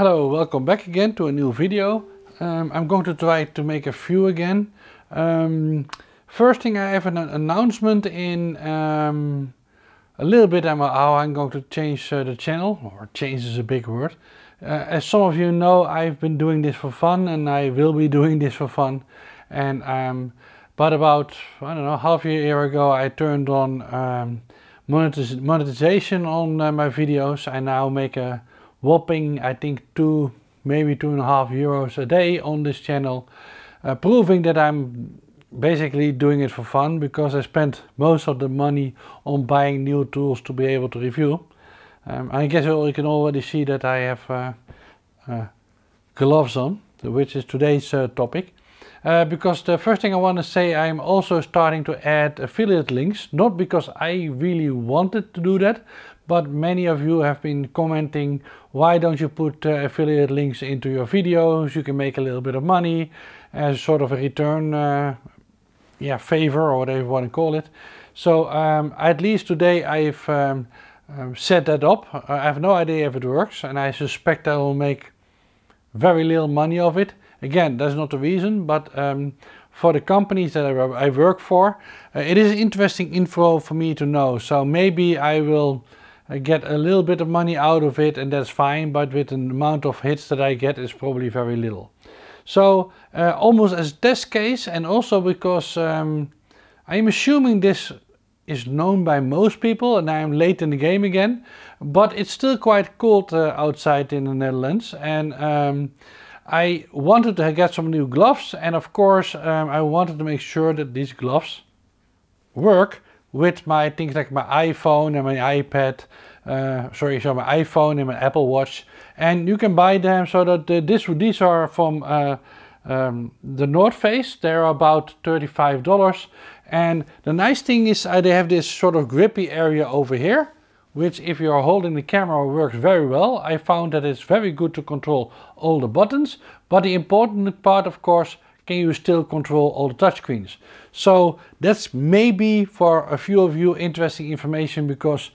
Hello, welcome back again to a new video. Um, I'm going to try to make a few again. Um, first thing, I have an announcement in um, a little bit about how I'm going to change uh, the channel, or change is a big word. Uh, as some of you know, I've been doing this for fun and I will be doing this for fun. And um, But about, I don't know, half a year ago I turned on um, monetiz monetization on uh, my videos. I now make a whopping I think two maybe two and a half euros a day on this channel uh, proving that I'm basically doing it for fun because I spent most of the money on buying new tools to be able to review. Um, I guess you can already see that I have uh, uh, gloves on, which is today's uh, topic. Uh, because the first thing I want to say, I'm also starting to add affiliate links, not because I really wanted to do that, but many of you have been commenting why don't you put uh, affiliate links into your videos you can make a little bit of money as sort of a return uh, yeah favor or whatever you want to call it so um, at least today I've um, um, set that up I have no idea if it works and I suspect I will make very little money of it again that's not the reason but um, for the companies that I, work for uh, it is interesting info for me to know so maybe I will I get a little bit of money out of it and that's fine, but with the amount of hits that I get is probably very little. So uh, almost as test case and also because um, I'm assuming this is known by most people and I'm late in the game again, but it's still quite cold uh, outside in the Netherlands and um, I wanted to get some new gloves and of course um, I wanted to make sure that these gloves work with my things like my iPhone and my iPad, uh, sorry, so my iPhone and my Apple Watch. And you can buy them so that the, this, these are from uh, um, the North Face. They're about $35. And the nice thing is uh, they have this sort of grippy area over here which if you are holding the camera works very well. I found that it's very good to control all the buttons, but the important part of course can you still control all the touchscreens? So that's maybe for a few of you interesting information because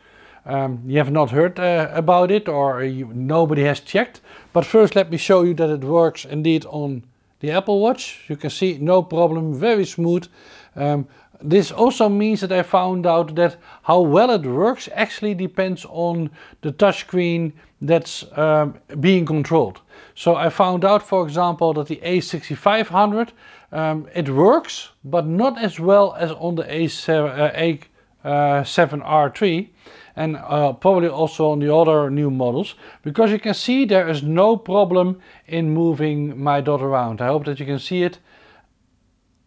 um, you have not heard uh, about it or you, nobody has checked. But first let me show you that it works indeed on the Apple Watch. You can see no problem, very smooth. Um, this also means that I found out that how well it works actually depends on the touchscreen that's um, being controlled. So I found out, for example, that the A6500, um, it works, but not as well as on the A7, uh, 7R3 and uh, probably also on the other new models because you can see there is no problem in moving my dot around. I hope that you can see it.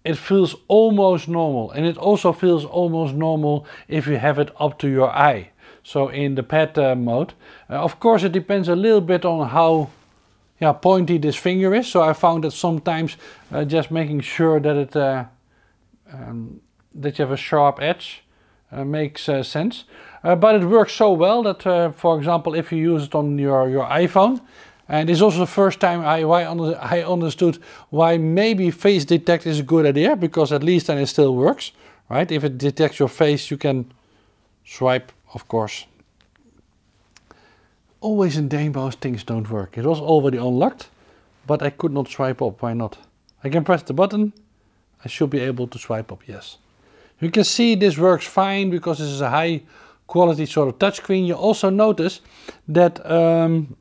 It feels almost normal and it also feels almost normal if you have it up to your eye. So in the pad uh, mode. Uh, of course it depends a little bit on how yeah, pointy this finger is. So I found that sometimes uh, just making sure that it uh, um, that you have a sharp edge uh, makes uh, sense. Uh, but it works so well that, uh, for example, if you use it on your, your iPhone, and it's also the first time I, I understood why maybe face detect is a good idea, because at least then it still works, right? If it detects your face, you can swipe, of course. Always in Danebo's things don't work. It was already unlocked, but I could not swipe up. Why not? I can press the button. I should be able to swipe up, yes. You can see this works fine because this is a high quality sort of touchscreen. You also notice that, um,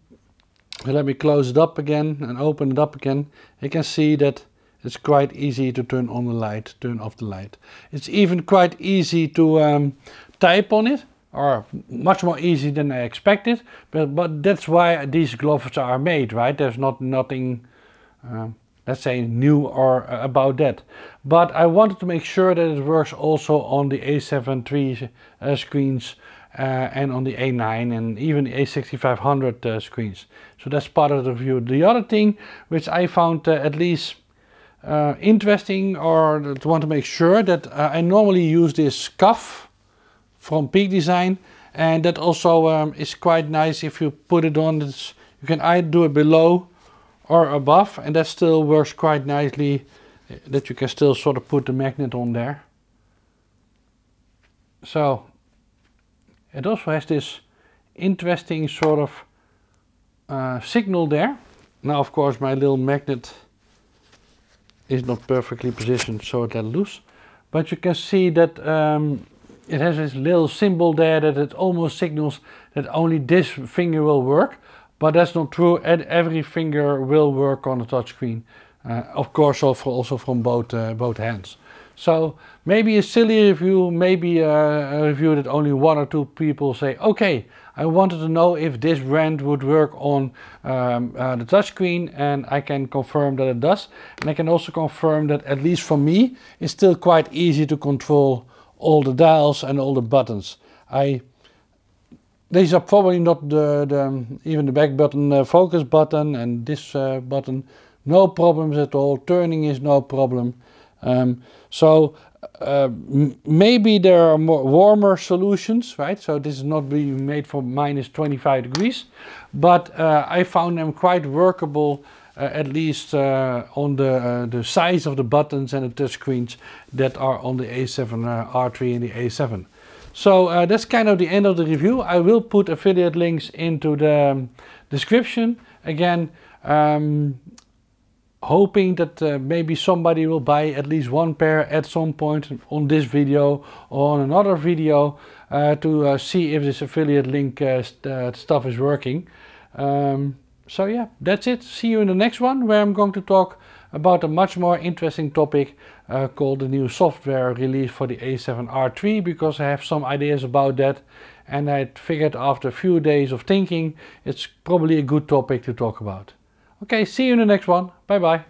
let me close it up again and open it up again. You can see that it's quite easy to turn on the light, turn off the light. It's even quite easy to um, type on it or much more easy than I expected. But, but that's why these gloves are made, right? There's not nothing... Uh, let's say new or about that. But I wanted to make sure that it works also on the A7 III uh, screens uh, and on the A9 and even the A6500 uh, screens. So that's part of the review. The other thing which I found uh, at least uh, interesting or to want to make sure that uh, I normally use this cuff from Peak Design and that also um, is quite nice if you put it on. It's, you can either do it below or above and that still works quite nicely eh, that you can still sort of put the magnet on there. So it also has this interesting sort of uh, signal there. Now of course my little magnet is not perfectly positioned so it let loose. But you can see that um, it has this little symbol there that it almost signals that only this finger will work but that's not true. Every finger will work on a touchscreen, uh, of course also, also from both, uh, both hands. So maybe a silly review, maybe uh, a, review that only one or two people say, okay, I wanted to know if this brand would work on um, uh, the touchscreen and I can confirm that it does. And I can also confirm that at least for me, it's still quite easy to control all the dials and all the buttons. I these are probably not the, the, even the back button uh, focus button and this uh, button no problems at all turning is no problem um, so uh, maybe there are more warmer solutions right so this is not being made for minus 25 degrees but uh, I found them quite workable uh, at least uh, on the the size of the buttons and the touch screens that are on the A7R3 and the A7 so uh, that's kind of the end of the review. I will put affiliate links into the um, description. Again, um, hoping that uh, maybe somebody will buy at least one pair at some point on this video or on another video uh, to uh, see if this affiliate link uh, st uh, stuff is working. Um, so yeah, that's it. See you in the next one where I'm going to talk about a much more interesting topic uh, called the new software release for the A7R3 because I have some ideas about that and I figured after a few days of thinking it's probably a good topic to talk about. Okay, see you in the next one. Bye bye.